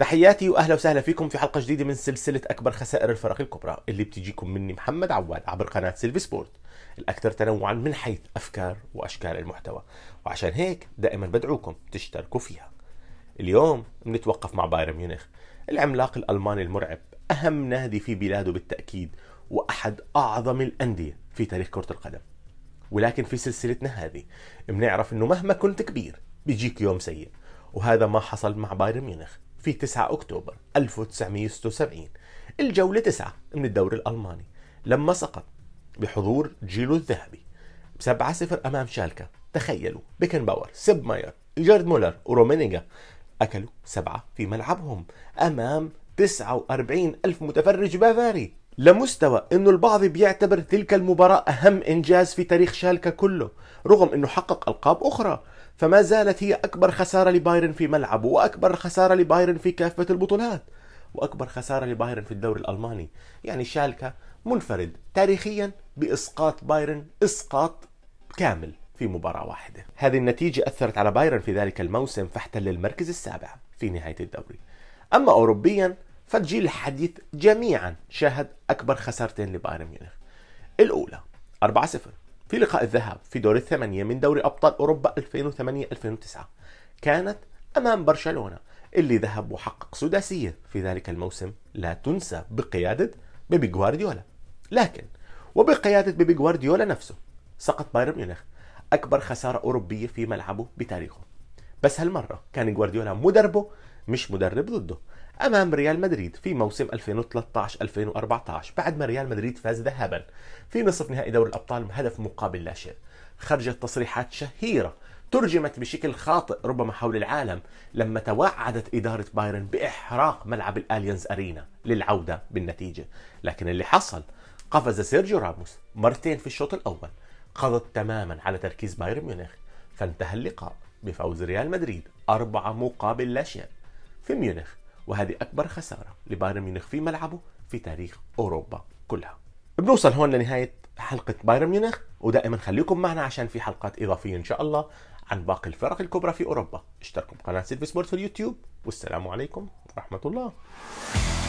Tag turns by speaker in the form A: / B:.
A: تحياتي واهلا وسهلا فيكم في حلقه جديده من سلسله اكبر خسائر الفرق الكبرى اللي بتجيكم مني محمد عواد عبر قناه سيلفي سبورت الاكثر تنوعا من حيث افكار واشكال المحتوى وعشان هيك دائما بدعوكم تشتركوا فيها اليوم بنتوقف مع بايرن ميونخ العملاق الالماني المرعب اهم نادي في بلاده بالتاكيد واحد اعظم الانديه في تاريخ كره القدم ولكن في سلسلتنا هذه بنعرف انه مهما كنت كبير بيجيك يوم سيء وهذا ما حصل مع بايرن ميونخ في 9 أكتوبر 1976 الجولة 9 من الدوري الألماني لما سقط بحضور جيله الذهبي 7-0 أمام شالكا تخيلوا بيكن باور سيب ماير جارد مولر ورومينيجا أكلوا سبعة في ملعبهم أمام 49 ألف متفرج بافاري لمستوى انه البعض بيعتبر تلك المباراة اهم انجاز في تاريخ شالكا كله رغم انه حقق القاب اخرى فما زالت هي أكبر خسارة لبايرن في ملعبه وأكبر خسارة لبايرن في كافة البطولات وأكبر خسارة لبايرن في الدوري الألماني يعني شالكا منفرد تاريخيا بإسقاط بايرن إسقاط كامل في مباراة واحدة هذه النتيجة أثرت على بايرن في ذلك الموسم فاحتل المركز السابع في نهاية الدوري أما أوروبيا فالجيل الحديث جميعا شاهد أكبر خسارتين لبايرن ميونخ الأولى 4-0 في لقاء الذهاب في دور الثمانية من دوري أبطال أوروبا 2008-2009 كانت أمام برشلونة اللي ذهب وحقق سداسية في ذلك الموسم لا تنسى بقيادة بيبي جوارديولا لكن وبقيادة بيبي جوارديولا نفسه سقط بايرن ميونخ أكبر خسارة أوروبية في ملعبه بتاريخه بس هالمرة كان جوارديولا مدربه مش مدرب ضده امام ريال مدريد في موسم 2013 2014 بعد ما ريال مدريد فاز ذهبا في نصف نهائي دوري الابطال بهدف مقابل لا شيء خرجت تصريحات شهيره ترجمت بشكل خاطئ ربما حول العالم لما توعدت إدارة بايرن بإحراق ملعب الأليانز أرينا للعودة بالنتيجة لكن اللي حصل قفز سيرجيو راموس مرتين في الشوط الأول قضت تماما على تركيز بايرن ميونخ فانتهى اللقاء بفوز ريال مدريد أربعة مقابل لا شيء في ميونخ وهذه أكبر خسارة لبايرن ميونخ في ملعبه في تاريخ أوروبا كلها بنوصل هون لنهاية حلقة بايرن ميونخ ودائما خليكم معنا عشان في حلقات إضافية إن شاء الله عن باقي الفرق الكبرى في أوروبا اشتركوا بقناة سيلفي سبورت في اليوتيوب والسلام عليكم ورحمة الله